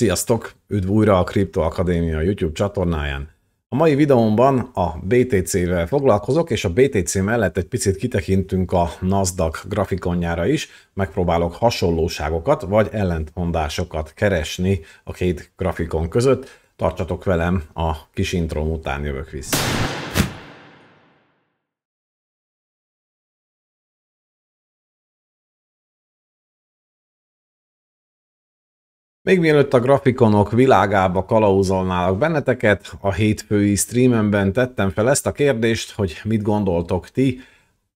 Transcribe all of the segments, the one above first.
Sziasztok! Üdv újra a Kripto Akadémia YouTube csatornáján. A mai videómban a BTC-vel foglalkozok, és a BTC mellett egy picit kitekintünk a Nasdaq grafikonjára is, megpróbálok hasonlóságokat vagy ellentmondásokat keresni a két grafikon között. Tartsatok velem, a kis intro után jövök vissza. Még mielőtt a grafikonok világába kalauzolnálak benneteket, a hétfői streamemben tettem fel ezt a kérdést, hogy mit gondoltok ti,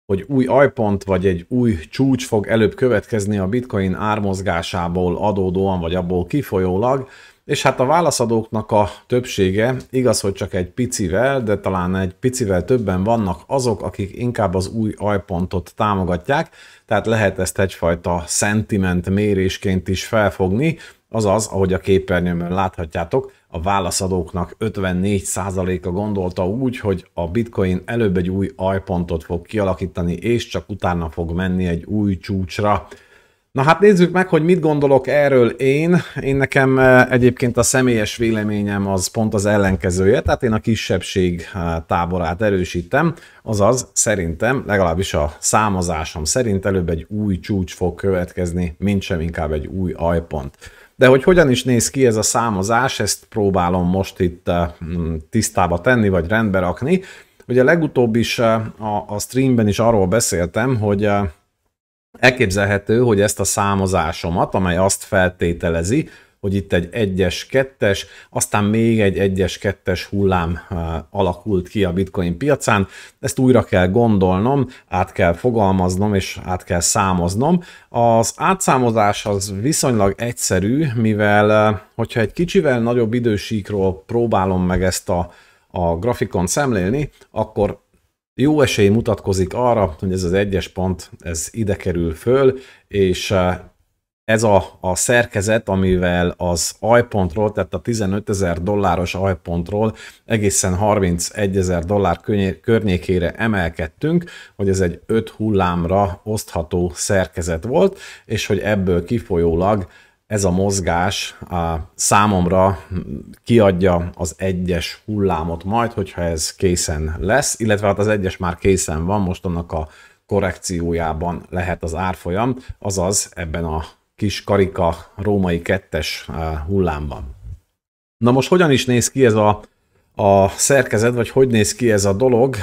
hogy új ajpont vagy egy új csúcs fog előbb következni a bitcoin ármozgásából adódóan vagy abból kifolyólag, és hát a válaszadóknak a többsége, igaz, hogy csak egy picivel, de talán egy picivel többen vannak azok, akik inkább az új ajpontot támogatják, tehát lehet ezt egyfajta sentiment mérésként is felfogni, Azaz, ahogy a képernyőmön láthatjátok, a válaszadóknak 54%-a gondolta úgy, hogy a bitcoin előbb egy új ajpontot fog kialakítani, és csak utána fog menni egy új csúcsra. Na hát nézzük meg, hogy mit gondolok erről én. Én nekem eh, egyébként a személyes véleményem az pont az ellenkezője, tehát én a kisebbség eh, táborát erősítem, azaz szerintem, legalábbis a számozásom szerint előbb egy új csúcs fog következni, mint sem inkább egy új ajpont. De hogy hogyan is néz ki ez a számozás, ezt próbálom most itt eh, mm, tisztába tenni, vagy rendbe rakni. Ugye legutóbb is a streamben is arról beszéltem, hogy Elképzelhető, hogy ezt a számozásomat, amely azt feltételezi, hogy itt egy egyes, kettes, aztán még egy egyes, kettes hullám alakult ki a bitcoin piacán. Ezt újra kell gondolnom, át kell fogalmaznom és át kell számoznom. Az átszámozás az viszonylag egyszerű, mivel hogyha egy kicsivel nagyobb idősíkról próbálom meg ezt a a grafikon szemlélni, akkor jó esély mutatkozik arra, hogy ez az egyes pont, ez ide kerül föl, és e, ez a, a szerkezet, amivel az ajpontról, tehát a 15 ezer dolláros ajpontról egészen 31 ezer dollár környékére emelkedtünk, hogy ez egy 5 hullámra osztható szerkezet volt, és hogy ebből kifolyólag ez a mozgás a számomra kiadja az egyes hullámot majd, hogyha ez készen lesz, illetve hát az egyes már készen van, most annak a korrekciójában lehet az árfolyam, azaz ebben a kis karika római kettes eh, hullámban. Na most hogyan is néz ki ez a a szerkezet, vagy hogy néz ki ez a dolog,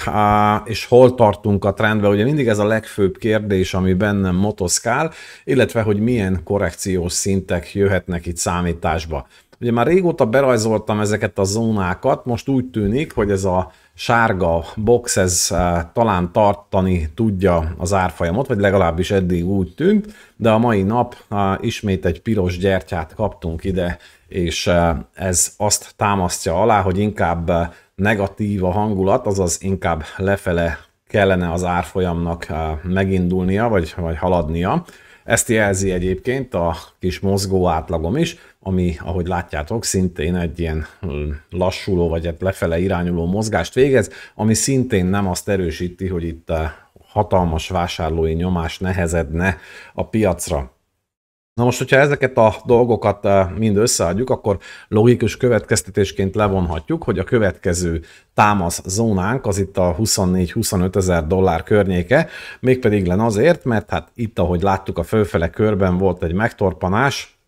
és hol tartunk a trendbe, Ugye mindig ez a legfőbb kérdés, ami bennem motoszkál, illetve hogy milyen korrekciós szintek jöhetnek itt számításba. Ugye már régóta berajzoltam ezeket a zónákat, most úgy tűnik, hogy ez a sárga box, ez eh, talán tartani tudja az árfolyamot, vagy legalábbis eddig úgy tűnt, de a mai nap eh, ismét egy piros gyertyát kaptunk ide, és eh, ez azt támasztja alá, hogy inkább negatív a hangulat, azaz inkább lefele kellene az árfolyamnak megindulnia, vagy, vagy haladnia. Ezt jelzi egyébként a kis mozgó átlagom is, ami, ahogy látjátok, szintén egy ilyen hm, lassuló, vagy egy hát lefele irányuló mozgást végez, ami szintén nem azt erősíti, hogy itt eh, hatalmas vásárlói nyomás nehezedne a piacra. Na most, hogyha ezeket a dolgokat eh, mind összeadjuk, akkor logikus következtetésként levonhatjuk, hogy a következő támasz zónánk az itt a 24-25 ezer dollár környéke, mégpedig len azért, mert hát itt, ahogy láttuk a fölfele körben volt egy megtorpanás,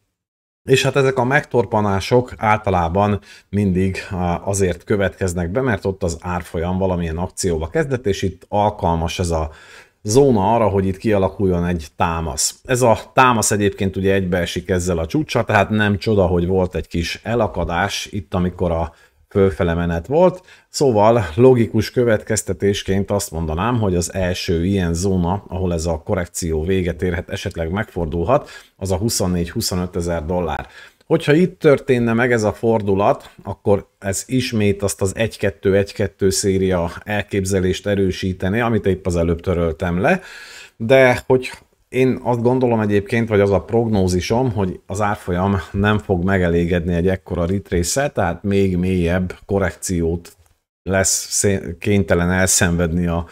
és hát ezek a megtorpanások általában mindig eh, azért következnek be, mert ott az árfolyam valamilyen akcióba kezdett, és itt alkalmas ez a zóna arra, hogy itt kialakuljon egy támasz. Ez a támasz egyébként ugye egybeesik ezzel a csúcsa, tehát nem csoda, hogy volt egy kis elakadás itt, amikor a fölfele menet volt, szóval logikus következtetésként azt mondanám, hogy az első ilyen zóna, ahol ez a korrekció véget érhet, esetleg megfordulhat, az a 24-25 ezer dollár. Hogyha itt történne meg ez a fordulat, akkor ez ismét azt az 1-2-1-2 széria elképzelést erősítené, amit épp az előbb töröltem le, de hogy én azt gondolom egyébként, vagy az a prognózisom, hogy az árfolyam nem fog megelégedni egy ekkora ritrésszel, tehát még mélyebb korrekciót lesz kénytelen elszenvedni a,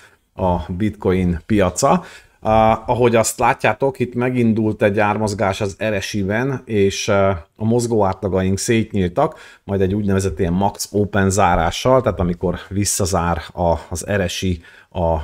a bitcoin piaca. Uh, ahogy azt látjátok, itt megindult egy ármozgás az eresiben, és uh, a mozgó átlagaink szétnyíltak, majd egy úgynevezett ilyen max open zárással, tehát amikor visszazár a, az eresi a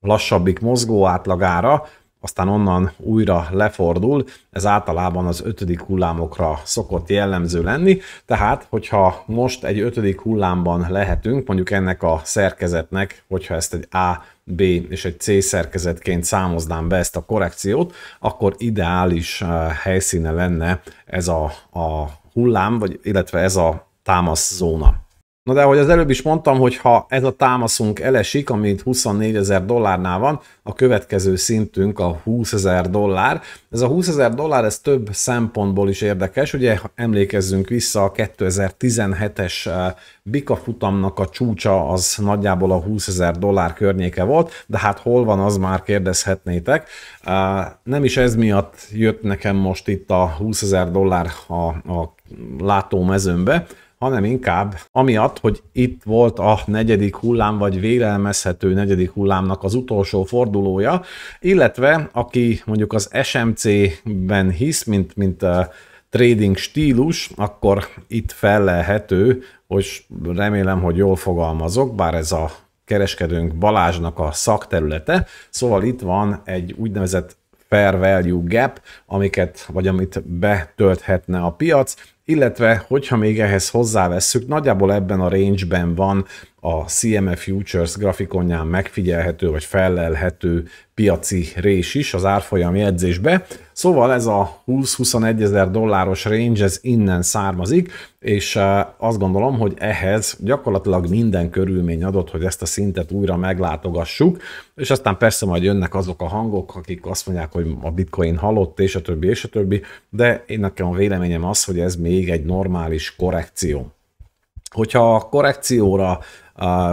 lassabbik mozgó átlagára, aztán onnan újra lefordul, ez általában az ötödik hullámokra szokott jellemző lenni, tehát hogyha most egy ötödik hullámban lehetünk, mondjuk ennek a szerkezetnek, hogyha ezt egy A, B és egy C szerkezetként számoznám be ezt a korrekciót, akkor ideális eh, helyszíne lenne ez a, a hullám, vagy illetve ez a támaszzóna. Na de ahogy az előbb is mondtam, hogy ha ez a támaszunk elesik, amint 24 ezer dollárnál van, a következő szintünk a 20 ezer dollár. Ez a 20 ezer dollár, ez több szempontból is érdekes. Ugye emlékezzünk vissza a 2017-es eh, Bika futamnak a csúcsa az nagyjából a 20 ezer dollár környéke volt, de hát hol van, az már kérdezhetnétek. Eh, nem is ez miatt jött nekem most itt a 20 ezer dollár a, a látómezőmbe, hanem inkább amiatt, hogy itt volt a negyedik hullám, vagy vélelmezhető negyedik hullámnak az utolsó fordulója, illetve aki mondjuk az SMC-ben hisz, mint, mint a uh, trading stílus, akkor itt fellelhető, hogy remélem, hogy jól fogalmazok, bár ez a kereskedőnk Balázsnak a szakterülete, szóval itt van egy úgynevezett fair value gap, amiket, vagy amit betölthetne a piac, illetve hogyha még ehhez hozzávesszük, nagyjából ebben a range-ben van a CME Futures grafikonján megfigyelhető vagy fellelhető piaci rés is az árfolyam jegyzésbe. Szóval ez a 20-21 ezer dolláros range, ez innen származik, és e, azt gondolom, hogy ehhez gyakorlatilag minden körülmény adott, hogy ezt a szintet újra meglátogassuk, és aztán persze majd jönnek azok a hangok, akik azt mondják, hogy a bitcoin halott, és a többi, és a többi, de én nekem a véleményem az, hogy ez még egy normális korrekció hogyha a korrekcióra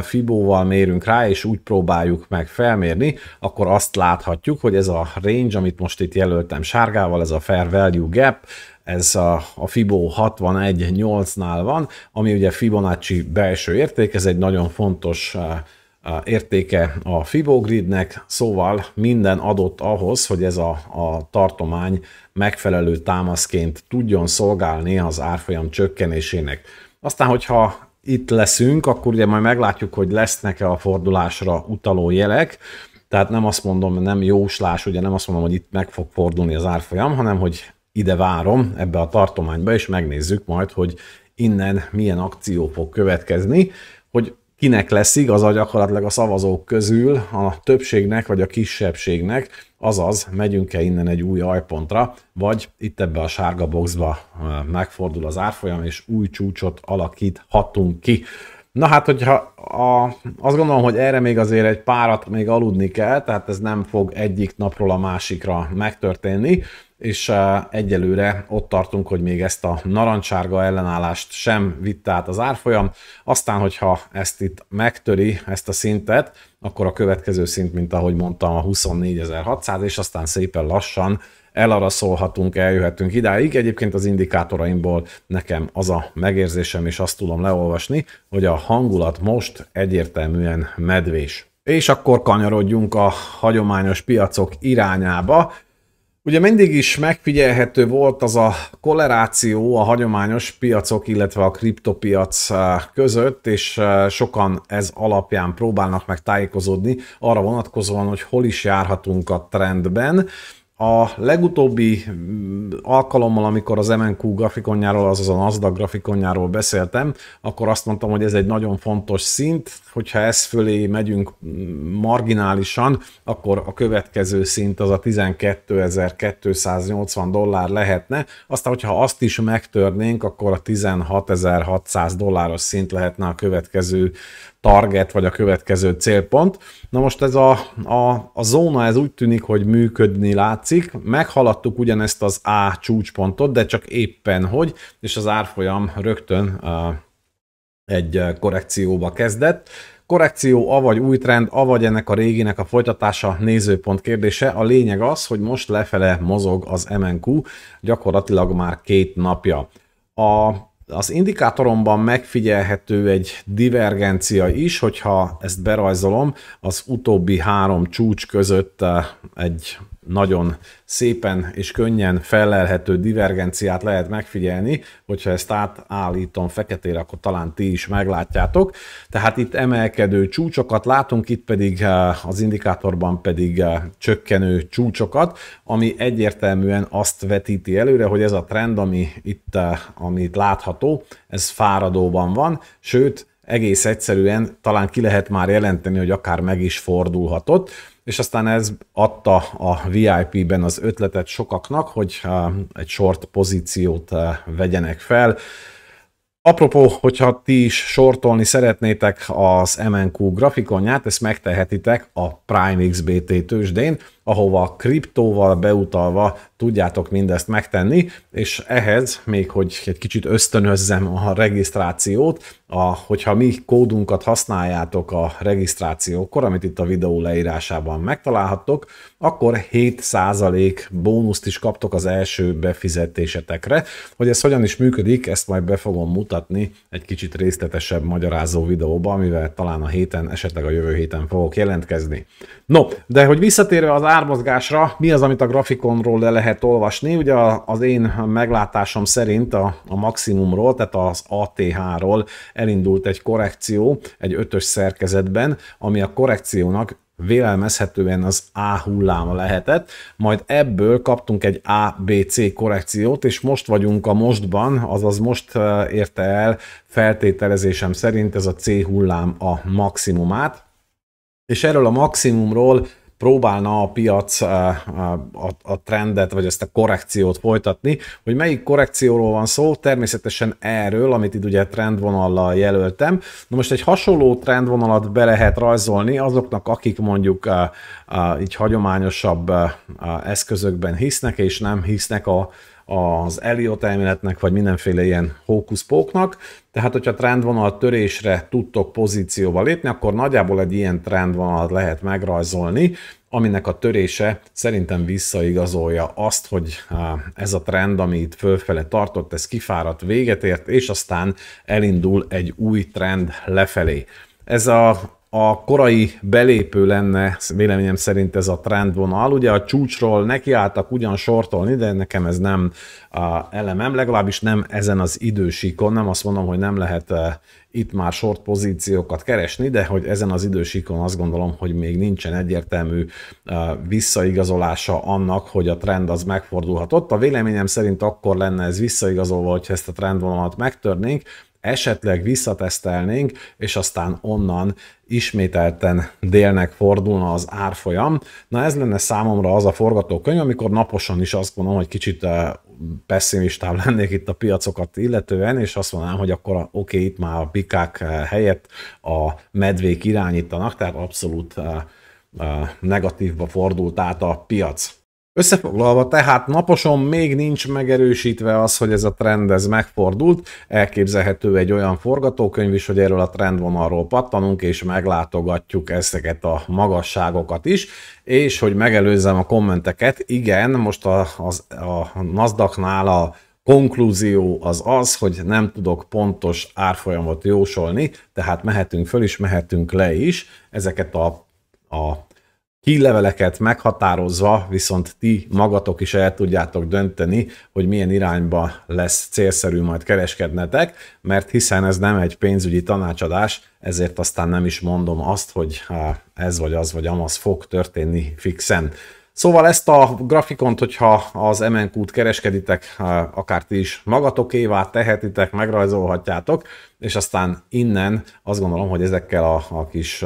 fibóval mérünk rá, és úgy próbáljuk meg felmérni, akkor azt láthatjuk, hogy ez a range, amit most itt jelöltem sárgával, ez a fair value gap, ez a, a fibó 61.8-nál van, ami ugye Fibonacci belső érték, ez egy nagyon fontos eh, eh, értéke a FIBO gridnek, szóval minden adott ahhoz, hogy ez a, a tartomány megfelelő támaszként tudjon szolgálni az árfolyam csökkenésének. Aztán, hogyha itt leszünk, akkor ugye majd meglátjuk, hogy lesznek-e a fordulásra utaló jelek, tehát nem azt mondom, nem jóslás, ugye nem azt mondom, hogy itt meg fog fordulni az árfolyam, hanem hogy ide várom ebbe a tartományba, és megnézzük majd, hogy innen milyen akció fog következni kinek lesz igaza gyakorlatilag a szavazók közül, a többségnek vagy a kisebbségnek, azaz megyünk-e innen egy új ajpontra, vagy itt ebbe a sárga boxba megfordul az árfolyam, és új csúcsot alakíthatunk ki. Na hát, hogyha a, azt gondolom, hogy erre még azért egy párat még aludni kell, tehát ez nem fog egyik napról a másikra megtörténni, és egyelőre ott tartunk, hogy még ezt a narancsárga ellenállást sem vitte át az árfolyam, aztán, hogyha ezt itt megtöri, ezt a szintet, akkor a következő szint, mint ahogy mondtam, a 24.600, és aztán szépen lassan elaraszolhatunk, eljöhetünk idáig. Egyébként az indikátoraimból nekem az a megérzésem, és azt tudom leolvasni, hogy a hangulat most egyértelműen medvés. És akkor kanyarodjunk a hagyományos piacok irányába. Ugye mindig is megfigyelhető volt az a koleráció a hagyományos piacok, illetve a kriptopiac eh, között, és eh, sokan ez alapján próbálnak meg tájékozódni arra vonatkozóan, hogy hol is járhatunk a trendben. A legutóbbi mm, alkalommal, amikor az MNQ grafikonjáról, azaz a NASDAQ grafikonjáról beszéltem, akkor azt mondtam, hogy ez egy nagyon fontos szint, hogyha ez fölé megyünk mm, marginálisan, akkor a következő szint az a 12.280 dollár lehetne, aztán hogyha azt is megtörnénk, akkor a 16.600 dolláros szint lehetne a következő target, vagy a következő célpont. Na most ez a, a, a zóna, ez úgy tűnik, hogy működni látszik. Meghaladtuk ugyanezt az A csúcspontot, de csak éppen hogy, és az árfolyam rögtön egy korrekcióba kezdett. Korrekció, avagy új trend, avagy ennek a réginek a folytatása nézőpont kérdése. A lényeg az, hogy most lefele mozog az MNQ, gyakorlatilag már két napja. A az indikátoromban megfigyelhető egy divergencia is, hogyha ezt berajzolom, az utóbbi három csúcs között eh, egy nagyon szépen és könnyen fellelhető divergenciát lehet megfigyelni, hogyha ezt átállítom feketére, akkor talán ti is meglátjátok. Tehát itt emelkedő csúcsokat látunk, itt pedig eh, az indikátorban pedig eh, csökkenő csúcsokat, ami egyértelműen azt vetíti előre, hogy ez a trend, ami itt, eh, amit látható, ez fáradóban van, sőt, egész egyszerűen talán ki lehet már jelenteni, hogy akár meg is fordulhatott, és aztán ez adta a VIP-ben az ötletet sokaknak, hogy egy short pozíciót eh, vegyenek fel. Apropó, hogyha ti is sortolni szeretnétek az MNQ grafikonját, ezt megtehetitek a Prime XBT tőzsdén, ahova kriptóval beutalva tudjátok mindezt megtenni, és ehhez még, hogy egy kicsit ösztönözzem a regisztrációt, a, hogyha mi kódunkat használjátok a regisztrációkor, amit itt a videó leírásában megtalálhattok, akkor 7% bónuszt is kaptok az első befizetésetekre. Hogy ez hogyan is működik, ezt majd be fogom mutatni egy kicsit részletesebb magyarázó videóban, amivel talán a héten, esetleg a jövő héten fogok jelentkezni. No, de hogy visszatérve az ármozgásra mi az, amit a grafikonról le lehet olvasni? Ugye az én meglátásom szerint a, a maximumról, tehát az ATH-ról elindult egy korrekció egy ötös szerkezetben, ami a korrekciónak vélelmezhetően az A hulláma lehetett, majd ebből kaptunk egy ABC korrekciót, és most vagyunk a mostban, azaz most érte el feltételezésem szerint ez a C hullám a maximumát, és erről a maximumról próbálna a piac a, eh, eh, a, a trendet, vagy ezt a korrekciót folytatni. Hogy melyik korrekcióról van szó? Természetesen erről, amit itt ugye trendvonallal jelöltem. Na most egy hasonló trendvonalat be lehet rajzolni azoknak, akik mondjuk a, eh, a, így hagyományosabb a, a eszközökben hisznek, és nem hisznek a az Elliot elméletnek, vagy mindenféle ilyen hókuszpóknak. Tehát, hogyha trendvonal törésre tudtok pozícióba lépni, akkor nagyjából egy ilyen trendvonalat lehet megrajzolni, aminek a törése szerintem visszaigazolja azt, hogy ez a trend, ami itt fölfele tartott, ez kifáradt, véget ért, és aztán elindul egy új trend lefelé. Ez a a korai belépő lenne véleményem szerint ez a trendvonal. Ugye a csúcsról nekiálltak ugyan sortolni, de nekem ez nem a elemem, legalábbis nem ezen az idősíkon, nem azt mondom, hogy nem lehet e, itt már short pozíciókat keresni, de hogy ezen az idősíkon azt gondolom, hogy még nincsen egyértelmű e, visszaigazolása annak, hogy a trend az megfordulhat ott. A véleményem szerint akkor lenne ez visszaigazolva, hogyha ezt a trendvonalat megtörnénk, esetleg visszatesztelnénk, és aztán onnan ismételten délnek fordulna az árfolyam. Na ez lenne számomra az a forgatókönyv, amikor naposan is azt mondom, hogy kicsit eh, pessimistább lennék itt a piacokat illetően, és azt mondanám, hogy akkor oké, okay, itt már a bikák eh, helyett a medvék irányítanak, tehát abszolút eh, negatívba fordult át a piac. Összefoglalva tehát naposon még nincs megerősítve az, hogy ez a trend ez megfordult, elképzelhető egy olyan forgatókönyv is, hogy erről a trendvonalról pattanunk, és meglátogatjuk ezeket a magasságokat is, és hogy megelőzzem a kommenteket, igen, most a, az, a Nasdaqnál a konklúzió az az, hogy nem tudok pontos árfolyamot jósolni, tehát mehetünk föl is, mehetünk le is, ezeket a, a hírleveleket meghatározva viszont ti magatok is el tudjátok dönteni, hogy milyen irányba lesz célszerű majd kereskednetek, mert hiszen ez nem egy pénzügyi tanácsadás, ezért aztán nem is mondom azt, hogy ez vagy az vagy amaz fog történni fixen. Szóval ezt a grafikont, hogyha az MNQ-t kereskeditek, akár ti is magatokévá tehetitek, megrajzolhatjátok, és aztán innen azt gondolom, hogy ezekkel a, a kis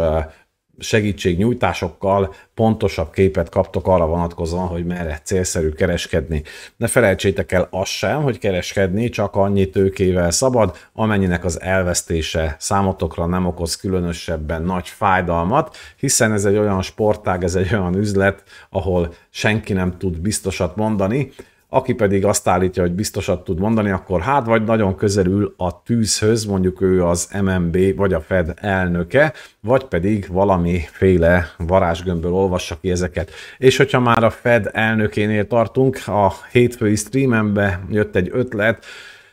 segítségnyújtásokkal pontosabb képet kaptok arra vonatkozóan, hogy merre célszerű kereskedni. Ne felejtsétek el azt sem, hogy kereskedni csak annyi tőkével szabad, amennyinek az elvesztése számotokra nem okoz különösebben nagy fájdalmat, hiszen ez egy olyan sportág, ez egy olyan üzlet, ahol senki nem tud biztosat mondani, aki pedig azt állítja, hogy biztosat tud mondani, akkor hát vagy nagyon közelül a tűzhöz, mondjuk ő az MMB vagy a Fed elnöke, vagy pedig valamiféle varázsgömbből olvassa ki ezeket. És hogyha már a Fed elnökénél tartunk, a hétfői streamembe jött egy ötlet,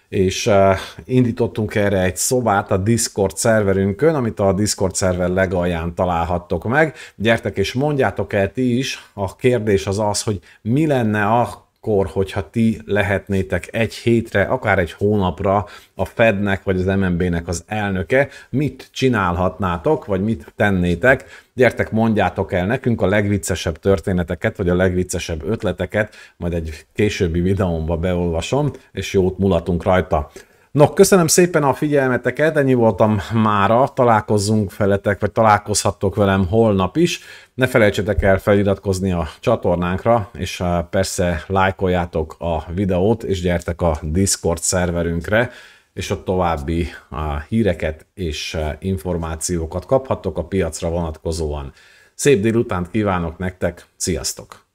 és eh, indítottunk erre egy szobát a Discord szerverünkön, amit a Discord szerver legalján találhattok meg. Gyertek és mondjátok el ti is, a kérdés az az, hogy mi lenne a akkor, hogyha ti lehetnétek egy hétre, akár egy hónapra a Fednek vagy az MNB-nek az elnöke, mit csinálhatnátok, vagy mit tennétek, gyertek, mondjátok el nekünk a legviccesebb történeteket, vagy a legviccesebb ötleteket, majd egy későbbi videómba beolvasom, és jót mulatunk rajta. No, köszönöm szépen a figyelmeteket, ennyi voltam mára, találkozzunk feletek, vagy találkozhattok velem holnap is. Ne felejtsetek el feliratkozni a csatornánkra, és eh, persze lájkoljátok a videót, és gyertek a Discord szerverünkre, és ott további eh, híreket és eh, információkat kaphattok a piacra vonatkozóan. Szép délutánt kívánok nektek, sziasztok!